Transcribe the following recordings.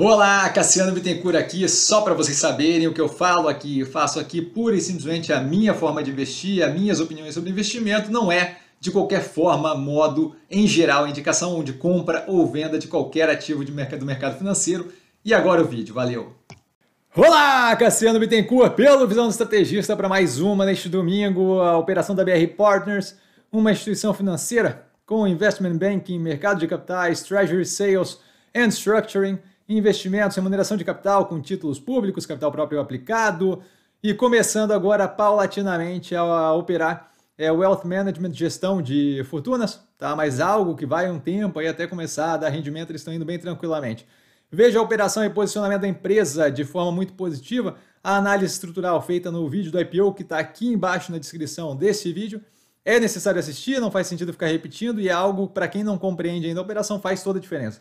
Olá, Cassiano Bittencourt aqui, só para vocês saberem o que eu falo aqui, eu faço aqui pura e simplesmente a minha forma de investir, as minhas opiniões sobre investimento, não é de qualquer forma, modo, em geral, indicação de compra ou venda de qualquer ativo de mercado, do mercado financeiro. E agora o vídeo, valeu! Olá, Cassiano Bittencourt, pelo Visão do Estrategista, para mais uma neste domingo, a operação da BR Partners, uma instituição financeira com investment banking, mercado de capitais, treasury sales and structuring, investimentos, remuneração de capital com títulos públicos, capital próprio aplicado e começando agora paulatinamente a operar é, wealth management, gestão de fortunas, tá? Mas algo que vai um tempo aí até começar a dar rendimento, eles estão indo bem tranquilamente. Veja a operação e posicionamento da empresa de forma muito positiva, a análise estrutural feita no vídeo do IPO que está aqui embaixo na descrição desse vídeo. É necessário assistir, não faz sentido ficar repetindo e é algo para quem não compreende ainda a operação faz toda a diferença.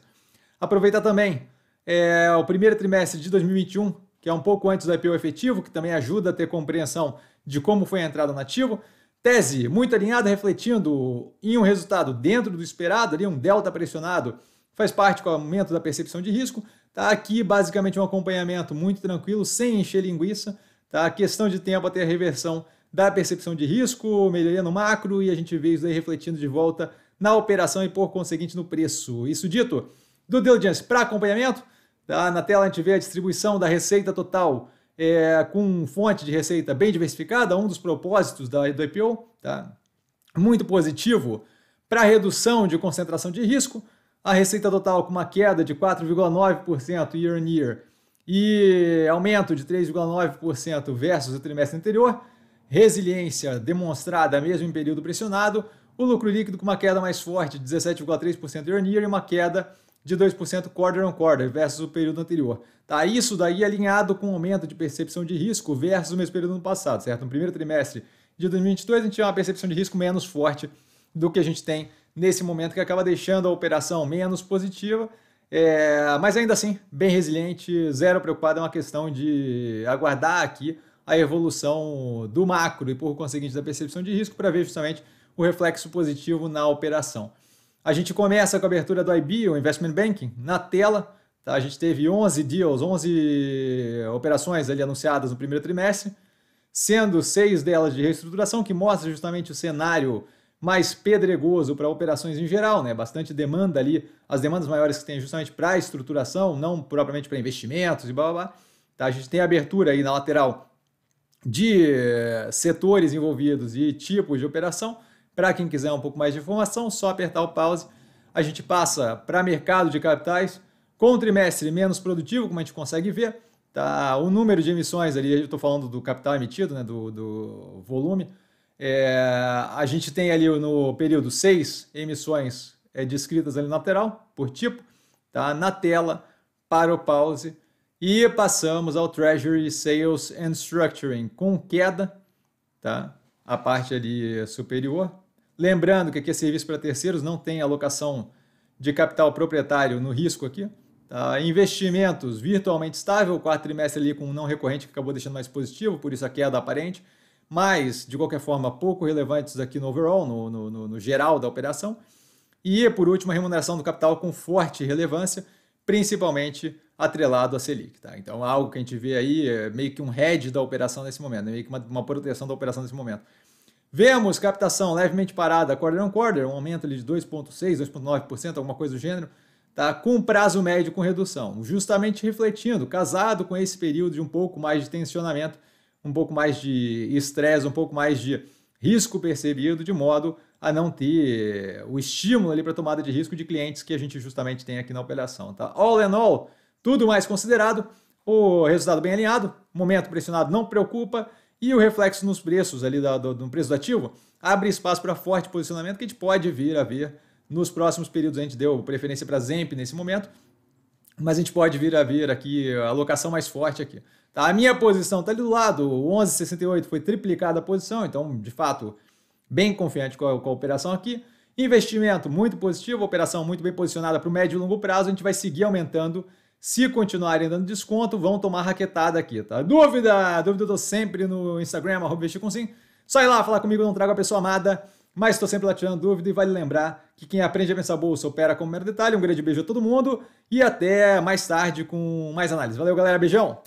Aproveita também é, o primeiro trimestre de 2021, que é um pouco antes do IPO efetivo, que também ajuda a ter compreensão de como foi a entrada no ativo. Tese muito alinhada, refletindo em um resultado dentro do esperado, ali um delta pressionado, faz parte com o aumento da percepção de risco. Tá aqui basicamente um acompanhamento muito tranquilo, sem encher linguiça. Tá questão de tempo até a reversão da percepção de risco, melhoria no macro e a gente vê isso aí refletindo de volta na operação e por conseguinte no preço. Isso dito, do diligence para acompanhamento, Tá? Na tela a gente vê a distribuição da receita total é, com fonte de receita bem diversificada, um dos propósitos da, do IPO, tá? muito positivo para redução de concentração de risco, a receita total com uma queda de 4,9% year on year e aumento de 3,9% versus o trimestre anterior, resiliência demonstrada mesmo em período pressionado, o lucro líquido com uma queda mais forte de 17,3% year on year e uma queda de 2% quarter on quarter versus o período anterior. Tá? Isso daí alinhado com o aumento de percepção de risco versus o mesmo período do passado, certo? No primeiro trimestre de 2022, a gente tinha uma percepção de risco menos forte do que a gente tem nesse momento, que acaba deixando a operação menos positiva, é... mas ainda assim, bem resiliente, zero preocupado, é uma questão de aguardar aqui a evolução do macro e, por conseguinte, da percepção de risco para ver justamente o reflexo positivo na operação. A gente começa com a abertura do IB, o Investment Banking, na tela. Tá? A gente teve 11 deals, 11 operações ali anunciadas no primeiro trimestre, sendo seis delas de reestruturação, que mostra justamente o cenário mais pedregoso para operações em geral, né? Bastante demanda ali, as demandas maiores que tem justamente para estruturação, não propriamente para investimentos e blá blá blá. Tá? A gente tem abertura aí na lateral de eh, setores envolvidos e tipos de operação. Para quem quiser um pouco mais de informação, é só apertar o pause. A gente passa para mercado de capitais, com o trimestre menos produtivo, como a gente consegue ver, tá? o número de emissões ali, eu estou falando do capital emitido, né? do, do volume, é, a gente tem ali no período seis emissões é, descritas ali na lateral, por tipo, tá? na tela, para o pause, e passamos ao Treasury Sales and Structuring, com queda, tá? a parte ali superior, Lembrando que aqui é serviço para terceiros, não tem alocação de capital proprietário no risco aqui. Tá? Investimentos virtualmente estável, o quarto trimestre ali com um não recorrente que acabou deixando mais positivo, por isso a queda aparente, mas de qualquer forma pouco relevantes aqui no overall, no, no, no, no geral da operação. E por último, a remuneração do capital com forte relevância, principalmente atrelado à Selic. Tá? Então, é algo que a gente vê aí é meio que um head da operação nesse momento, é meio que uma, uma proteção da operação nesse momento. Vemos captação levemente parada, quarter on quarter, um aumento ali de 2,6%, 2,9%, alguma coisa do gênero, tá? com prazo médio com redução, justamente refletindo, casado com esse período de um pouco mais de tensionamento, um pouco mais de estresse, um pouco mais de risco percebido, de modo a não ter o estímulo ali para tomada de risco de clientes que a gente justamente tem aqui na operação. Tá? All in all, tudo mais considerado, o resultado bem alinhado, momento pressionado não preocupa, e o reflexo nos preços ali do, do preço do ativo abre espaço para forte posicionamento que a gente pode vir a ver nos próximos períodos. A gente deu preferência para Zemp nesse momento, mas a gente pode vir a ver aqui a alocação mais forte aqui. Tá? A minha posição está ali do lado, 11,68 foi triplicada a posição, então de fato bem confiante com a, com a operação aqui. Investimento muito positivo, operação muito bem posicionada para o médio e longo prazo, a gente vai seguir aumentando se continuarem dando desconto, vão tomar raquetada aqui, tá? Dúvida! Dúvida eu tô sempre no Instagram, arroba Sim. Sai lá falar comigo, não trago a pessoa amada, mas estou sempre lá tirando dúvida e vale lembrar que quem aprende a pensar bolsa opera como mero detalhe. Um grande beijo a todo mundo e até mais tarde com mais análise. Valeu, galera. Beijão!